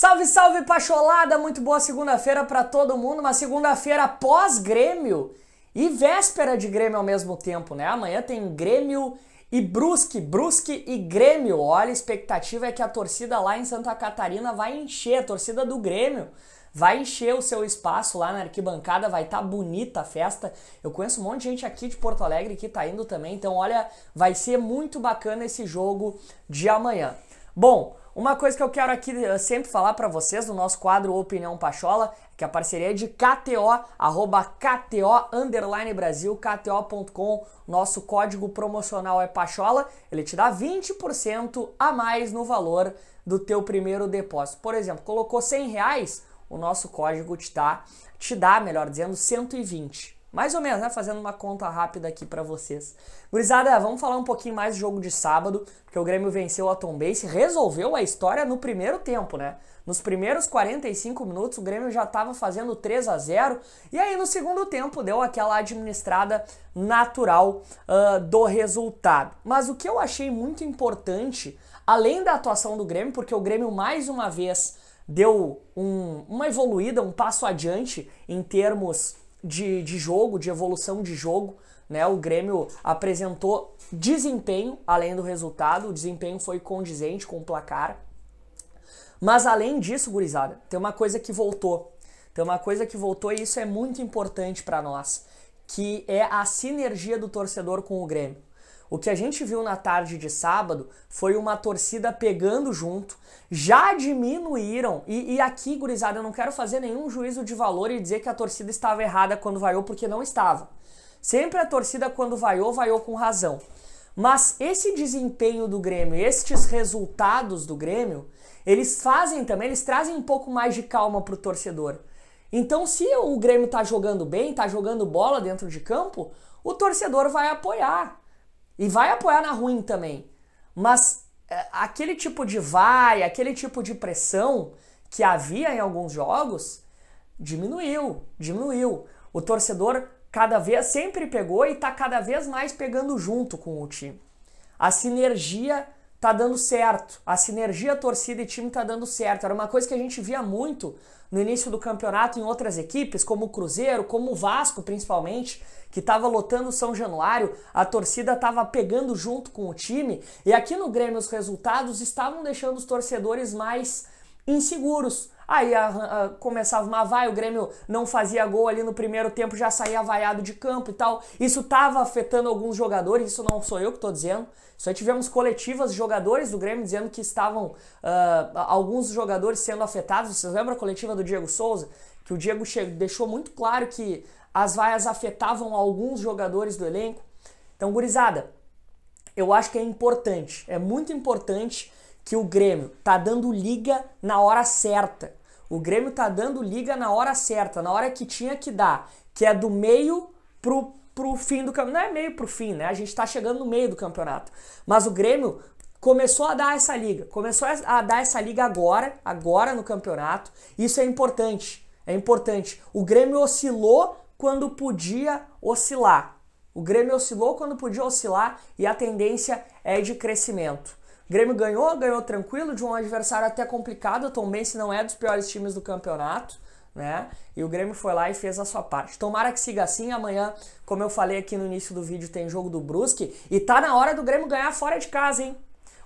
Salve, salve, pacholada! Muito boa segunda-feira para todo mundo. Uma segunda-feira pós-Grêmio e véspera de Grêmio ao mesmo tempo, né? Amanhã tem Grêmio e Brusque, Brusque e Grêmio. Olha, a expectativa é que a torcida lá em Santa Catarina vai encher, a torcida do Grêmio vai encher o seu espaço lá na arquibancada, vai estar tá bonita a festa. Eu conheço um monte de gente aqui de Porto Alegre que está indo também, então olha, vai ser muito bacana esse jogo de amanhã. Bom, uma coisa que eu quero aqui eh, sempre falar para vocês no nosso quadro Opinião Pachola, que é a parceria é de KTO, arroba KTO underline Brasil, KTO.com. Nosso código promocional é Pachola, ele te dá 20% a mais no valor do teu primeiro depósito. Por exemplo, colocou 100 reais, o nosso código te dá, te dá, melhor dizendo, 120. Mais ou menos, né? Fazendo uma conta rápida aqui para vocês. Gurizada, vamos falar um pouquinho mais do jogo de sábado, porque o Grêmio venceu a Tombense, resolveu a história no primeiro tempo, né? Nos primeiros 45 minutos o Grêmio já estava fazendo 3 a 0 e aí no segundo tempo deu aquela administrada natural uh, do resultado. Mas o que eu achei muito importante, além da atuação do Grêmio, porque o Grêmio mais uma vez deu um, uma evoluída, um passo adiante em termos de, de jogo, de evolução de jogo. Né? O Grêmio apresentou desempenho, além do resultado, o desempenho foi condizente com o placar. Mas além disso, gurizada, tem uma coisa que voltou. Tem uma coisa que voltou e isso é muito importante para nós, que é a sinergia do torcedor com o Grêmio. O que a gente viu na tarde de sábado foi uma torcida pegando junto, já diminuíram, e, e aqui, gurizada, eu não quero fazer nenhum juízo de valor e dizer que a torcida estava errada quando vaiou, porque não estava. Sempre a torcida, quando vaiou, vaiou com razão. Mas esse desempenho do Grêmio, estes resultados do Grêmio, eles fazem também, eles trazem um pouco mais de calma para o torcedor. Então, se o Grêmio está jogando bem, está jogando bola dentro de campo, o torcedor vai apoiar. E vai apoiar na ruim também. Mas é, aquele tipo de vai, aquele tipo de pressão que havia em alguns jogos, diminuiu, diminuiu. O torcedor cada vez sempre pegou e está cada vez mais pegando junto com o time. A sinergia tá dando certo. A sinergia torcida e time tá dando certo. Era uma coisa que a gente via muito no início do campeonato em outras equipes, como o Cruzeiro, como o Vasco principalmente, que tava lotando São Januário, a torcida tava pegando junto com o time, e aqui no Grêmio os resultados estavam deixando os torcedores mais inseguros. Aí a, a, começava uma vai, o Grêmio não fazia gol ali no primeiro tempo, já saía vaiado de campo e tal. Isso estava afetando alguns jogadores, isso não sou eu que estou dizendo. Só tivemos coletivas, jogadores do Grêmio dizendo que estavam uh, alguns jogadores sendo afetados. Vocês lembram a coletiva do Diego Souza? Que o Diego deixou muito claro que as vaias afetavam alguns jogadores do elenco. Então, gurizada, eu acho que é importante, é muito importante que o Grêmio tá dando liga na hora certa. O Grêmio tá dando liga na hora certa, na hora que tinha que dar, que é do meio pro, pro fim do campeonato. Não é meio pro fim, né? A gente tá chegando no meio do campeonato. Mas o Grêmio começou a dar essa liga, começou a dar essa liga agora, agora no campeonato. Isso é importante. É importante. O Grêmio oscilou quando podia oscilar. O Grêmio oscilou quando podia oscilar e a tendência é de crescimento. Grêmio ganhou, ganhou tranquilo de um adversário até complicado. O se não é dos piores times do campeonato. Né? E o Grêmio foi lá e fez a sua parte. Tomara que siga assim. Amanhã, como eu falei aqui no início do vídeo, tem jogo do Brusque. E tá na hora do Grêmio ganhar fora de casa, hein?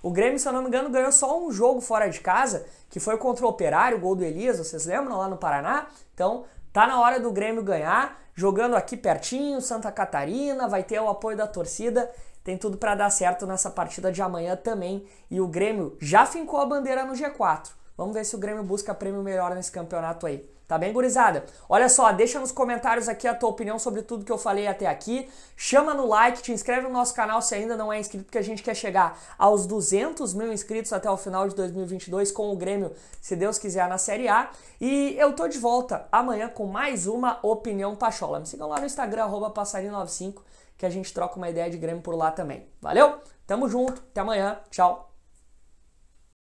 O Grêmio, se eu não me engano, ganhou só um jogo fora de casa, que foi contra o Operário, o gol do Elias, vocês lembram, lá no Paraná? Então, Tá na hora do Grêmio ganhar, jogando aqui pertinho, Santa Catarina, vai ter o apoio da torcida. Tem tudo para dar certo nessa partida de amanhã também. E o Grêmio já fincou a bandeira no G4. Vamos ver se o Grêmio busca prêmio melhor nesse campeonato aí. Tá bem, gurizada? Olha só, deixa nos comentários aqui a tua opinião sobre tudo que eu falei até aqui. Chama no like, te inscreve no nosso canal se ainda não é inscrito, porque a gente quer chegar aos 200 mil inscritos até o final de 2022 com o Grêmio, se Deus quiser, na Série A. E eu tô de volta amanhã com mais uma Opinião Pachola. Me sigam lá no Instagram, passarinho95, que a gente troca uma ideia de Grêmio por lá também. Valeu? Tamo junto, até amanhã, tchau!